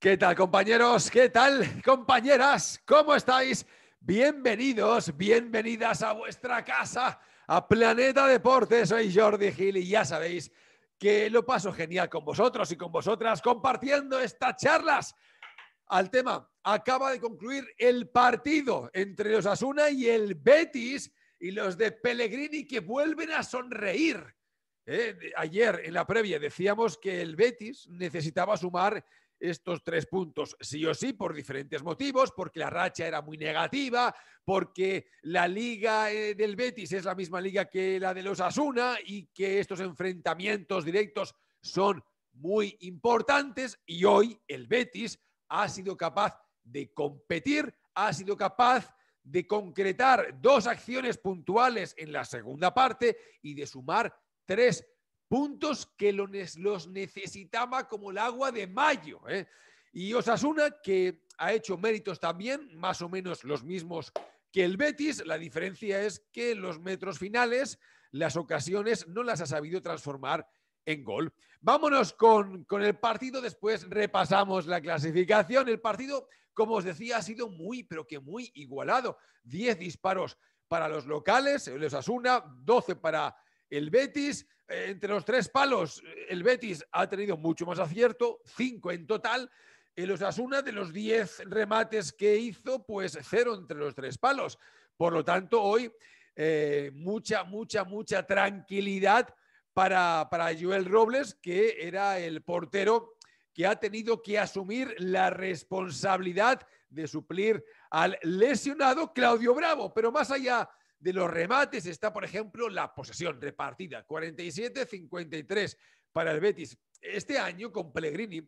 ¿Qué tal compañeros? ¿Qué tal compañeras? ¿Cómo estáis? Bienvenidos, bienvenidas a vuestra casa, a Planeta Deportes. Soy Jordi Gil y ya sabéis que lo paso genial con vosotros y con vosotras compartiendo estas charlas. Al tema, acaba de concluir el partido entre los Asuna y el Betis y los de Pellegrini que vuelven a sonreír. Eh, ayer en la previa decíamos que el Betis necesitaba sumar estos tres puntos sí o sí por diferentes motivos, porque la racha era muy negativa, porque la liga eh, del Betis es la misma liga que la de los Asuna y que estos enfrentamientos directos son muy importantes y hoy el Betis ha sido capaz de competir, ha sido capaz de concretar dos acciones puntuales en la segunda parte y de sumar tres puntos que los necesitaba como el agua de mayo. ¿eh? Y Osasuna, que ha hecho méritos también, más o menos los mismos que el Betis, la diferencia es que en los metros finales las ocasiones no las ha sabido transformar en gol. Vámonos con, con el partido, después repasamos la clasificación. El partido, como os decía, ha sido muy, pero que muy igualado. diez disparos para los locales, el Osasuna, doce para el Betis, entre los tres palos, el Betis ha tenido mucho más acierto, cinco en total. El Osasuna, de los diez remates que hizo, pues cero entre los tres palos. Por lo tanto, hoy eh, mucha, mucha, mucha tranquilidad para, para Joel Robles, que era el portero que ha tenido que asumir la responsabilidad de suplir al lesionado Claudio Bravo. Pero más allá de los remates está, por ejemplo, la posesión repartida, 47-53 para el Betis. Este año con Pellegrini,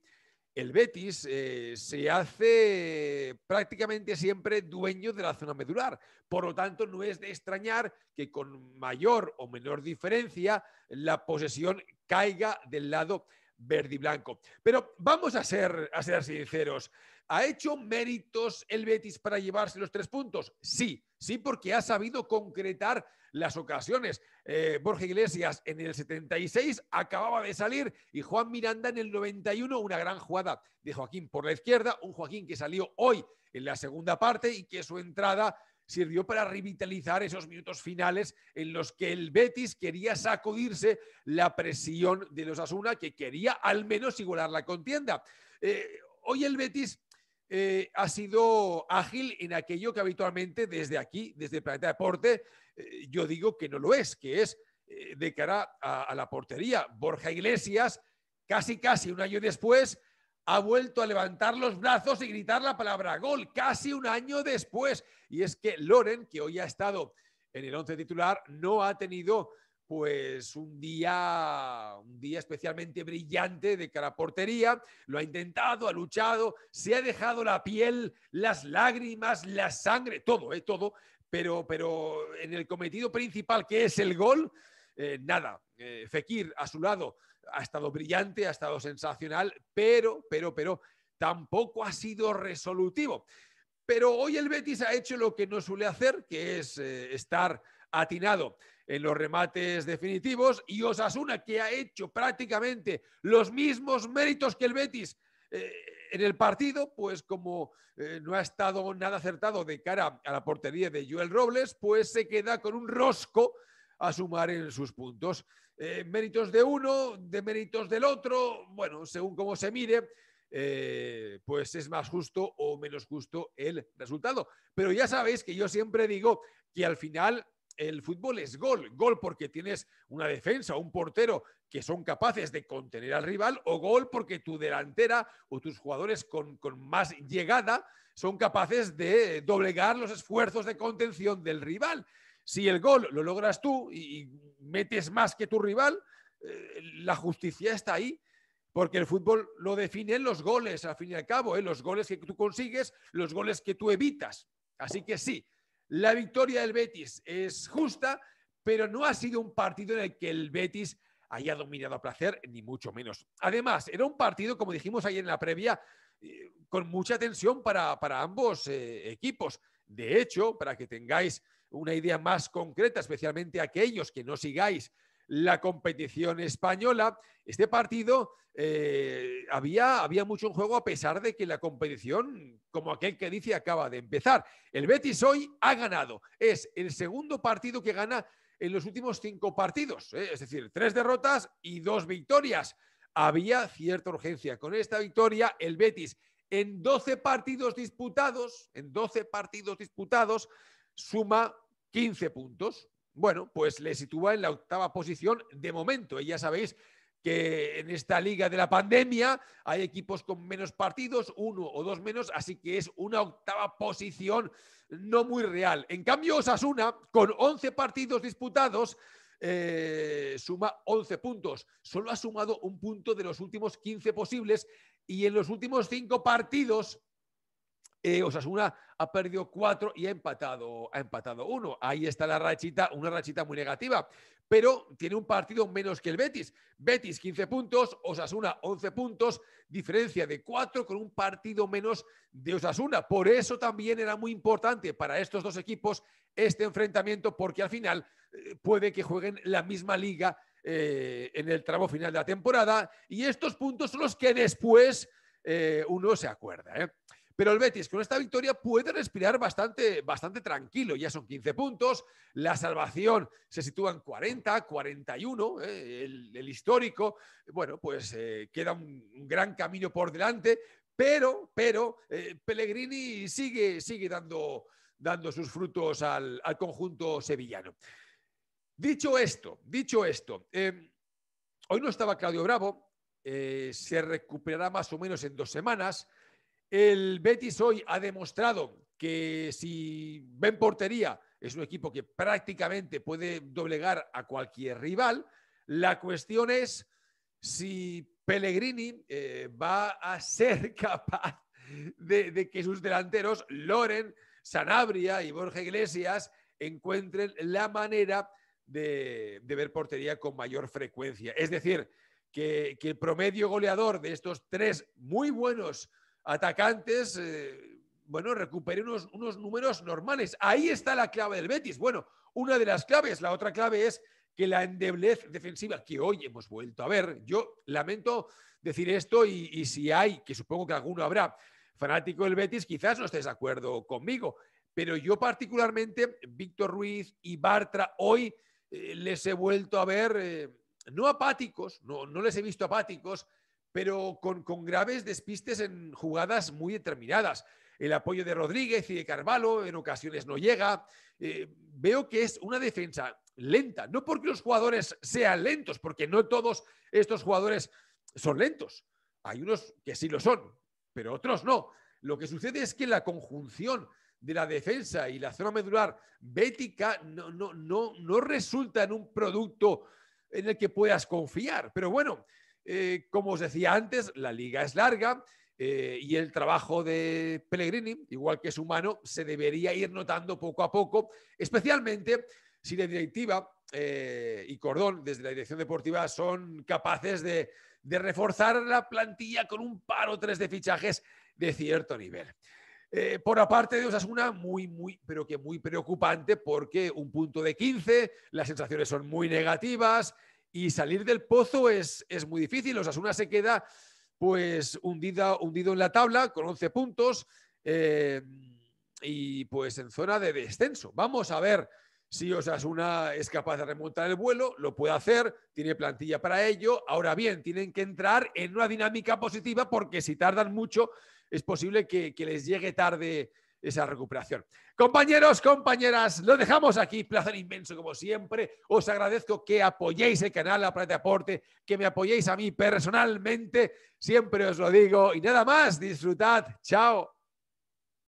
el Betis eh, se hace prácticamente siempre dueño de la zona medular. Por lo tanto, no es de extrañar que con mayor o menor diferencia la posesión caiga del lado verde y blanco. Pero vamos a ser sinceros. ¿Ha hecho méritos el Betis para llevarse los tres puntos? Sí, sí, porque ha sabido concretar las ocasiones. Eh, Borja Iglesias en el 76 acababa de salir y Juan Miranda en el 91, una gran jugada de Joaquín por la izquierda, un Joaquín que salió hoy en la segunda parte y que su entrada sirvió para revitalizar esos minutos finales en los que el Betis quería sacudirse la presión de los Asuna, que quería al menos igualar la contienda. Eh, hoy el Betis eh, ha sido ágil en aquello que habitualmente desde aquí, desde el Planeta Deporte, eh, yo digo que no lo es, que es eh, de cara a, a, la portería. Borja Iglesias, casi casi un año después, ha vuelto a levantar los brazos y gritar la palabra gol, casi un año después. Y es que Loren, que hoy ha estado en el once titular, no ha tenido pues un día, un día especialmente brillante de cara portería, lo ha intentado, ha luchado, se ha dejado la piel, las lágrimas, la sangre, todo, eh, todo, pero, pero en el cometido principal que es el gol, eh, nada, eh, Fekir a su lado ha estado brillante, ha estado sensacional, pero, pero, pero tampoco ha sido resolutivo. Pero hoy el Betis ha hecho lo que no suele hacer, que es estar atinado en los remates definitivos y Osasuna que ha hecho prácticamente los mismos méritos que el Betis eh, en el partido, pues como eh, no ha estado nada acertado de cara a la portería de Joel Robles, pues se queda con un rosco a sumar en sus puntos. Eh, méritos de uno, de méritos del otro, bueno, según cómo se mire, pues es más justo o menos justo el resultado. Pero ya sabéis que yo siempre digo que al final el fútbol es gol. Gol porque tienes una defensa o un portero que son capaces de contener al rival o gol porque tu delantera o tus jugadores con, más llegada son capaces de doblegar los esfuerzos de contención del rival. Si el gol lo logras tú y, metes más que tu rival, eh, la justicia está ahí. Porque el fútbol lo definen los goles, al fin y al cabo, ¿eh? los goles que tú consigues, los goles que tú evitas. Así que sí, la victoria del Betis es justa, pero no ha sido un partido en el que el Betis haya dominado a placer, ni mucho menos. Además, era un partido, como dijimos ayer en la previa, eh, con mucha tensión para, ambos eh, equipos. De hecho, para que tengáis una idea más concreta, especialmente aquellos que no sigáis la competición española. Este partido eh, había, había mucho en juego a pesar de que la competición, como aquel que dice, acaba de empezar. El Betis hoy ha ganado. Es el segundo partido que gana en los últimos cinco partidos, ¿eh? es decir, tres derrotas y dos victorias. Había cierta urgencia. Con esta victoria, el Betis en 12 partidos disputados, en 12 partidos disputados, suma 15 puntos bueno, pues le sitúa en la octava posición de momento. Y ya sabéis que en esta liga de la pandemia hay equipos con menos partidos, uno o dos menos, así que es una octava posición no muy real. En cambio, Osasuna, con 11 partidos disputados, eh, suma 11 puntos. Solo ha sumado un punto de los últimos 15 posibles y en los últimos cinco partidos eh, Osasuna ha perdido cuatro y ha empatado, ha empatado uno. Ahí está la rachita, una rachita muy negativa. Pero tiene un partido menos que el Betis. Betis 15 puntos, Osasuna 11 puntos, diferencia de cuatro con un partido menos de Osasuna. Por eso también era muy importante para estos dos equipos este enfrentamiento, porque al final eh, puede que jueguen la misma liga eh, en el tramo final de la temporada. Y estos puntos son los que después uno se acuerda. Pero el Betis con esta victoria puede respirar bastante, bastante tranquilo. Ya son 15 puntos, la salvación se sitúa en 40, 41, eh, el, histórico. Bueno, pues eh, queda un, gran camino por delante, pero, pero eh, Pellegrini sigue, dando, dando sus frutos al, conjunto sevillano. Dicho esto, dicho esto, hoy no estaba Claudio Bravo, se recuperará más o menos en dos semanas. El Betis hoy ha demostrado que si ven portería es un equipo que prácticamente puede doblegar a cualquier rival. La cuestión es si Pellegrini eh, va a ser capaz de, que sus delanteros, Loren, Sanabria y Borja Iglesias, encuentren la manera de, ver portería con mayor frecuencia. Es decir, que, que, el promedio goleador de estos tres muy buenos atacantes, eh, bueno, recupere unos, números normales. Ahí está la clave del Betis. Bueno, una de las claves, la otra clave es que la endeblez defensiva que hoy hemos vuelto a ver, yo lamento decir esto y, si hay, que supongo que alguno habrá, fanático del Betis, quizás no estés de acuerdo conmigo, pero yo particularmente, Víctor Ruiz y Bartra, hoy eh, les he vuelto a ver eh, no apáticos, no, no les he visto apáticos, pero con, graves despistes en jugadas muy determinadas. El apoyo de Rodríguez y de Carvalho en ocasiones no llega. Eh, veo que es una defensa lenta, no porque los jugadores sean lentos, porque no todos estos jugadores son lentos. Hay unos que sí lo son, pero otros no. Lo que sucede es que la conjunción de la defensa y la zona medular bética no, no resulta en un producto en el que puedas confiar. Pero bueno, eh, como os decía antes, la liga es larga eh, y el trabajo de Pellegrini, igual que su mano, se debería ir notando poco a poco, especialmente si la directiva eh, y Cordón, desde la dirección deportiva, son capaces de, reforzar la plantilla con un par o tres de fichajes de cierto nivel. por aparte de Osasuna, muy, muy, pero que muy preocupante porque un punto de 15, las sensaciones son muy negativas, y salir del pozo es, muy difícil. Osasuna se queda pues hundida, hundido en la tabla con 11 puntos eh, y pues en zona de descenso. Vamos a ver si Osasuna es capaz de remontar el vuelo, lo puede hacer, tiene plantilla para ello. Ahora bien, tienen que entrar en una dinámica positiva porque si tardan mucho es posible que les llegue tarde esa recuperación. Compañeros, compañeras, lo dejamos aquí. Placer inmenso, como siempre. Os agradezco que apoyéis el canal La Plata Aporte, que me apoyéis a mí personalmente. Siempre os lo digo. Y nada más, disfrutad. Chao.